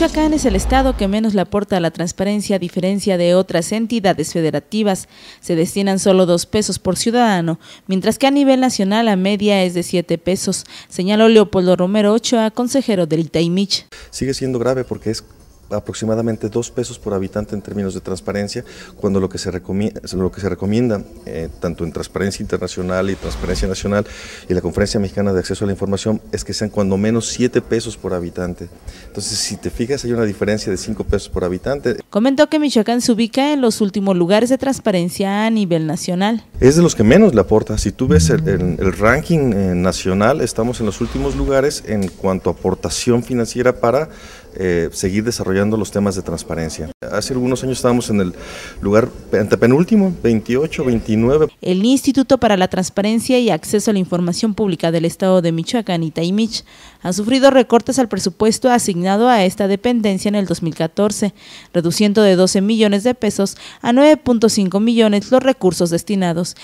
Michoacán es el estado que menos le aporta a la transparencia a diferencia de otras entidades federativas. Se destinan solo dos pesos por ciudadano, mientras que a nivel nacional la media es de siete pesos, señaló Leopoldo Romero Ochoa, consejero del Itaimich. Sigue siendo grave porque es aproximadamente dos pesos por habitante en términos de transparencia, cuando lo que se recomienda, lo que se recomienda eh, tanto en Transparencia Internacional y Transparencia Nacional y la Conferencia Mexicana de Acceso a la Información es que sean cuando menos siete pesos por habitante. Entonces, si te fijas, hay una diferencia de cinco pesos por habitante. Comentó que Michoacán se ubica en los últimos lugares de transparencia a nivel nacional. Es de los que menos le aporta. Si tú ves el, ranking eh, nacional, estamos en los últimos lugares en cuanto a aportación financiera para eh, seguir desarrollando los temas de transparencia. Hace algunos años estábamos en el lugar antepenúltimo, 28, 29. El Instituto para la Transparencia y Acceso a la Información Pública del Estado de Michoacán y Taimich ha sufrido recortes al presupuesto asignado a esta dependencia en el 2014, reduciendo de 12 millones de pesos a 9.5 millones los recursos destinados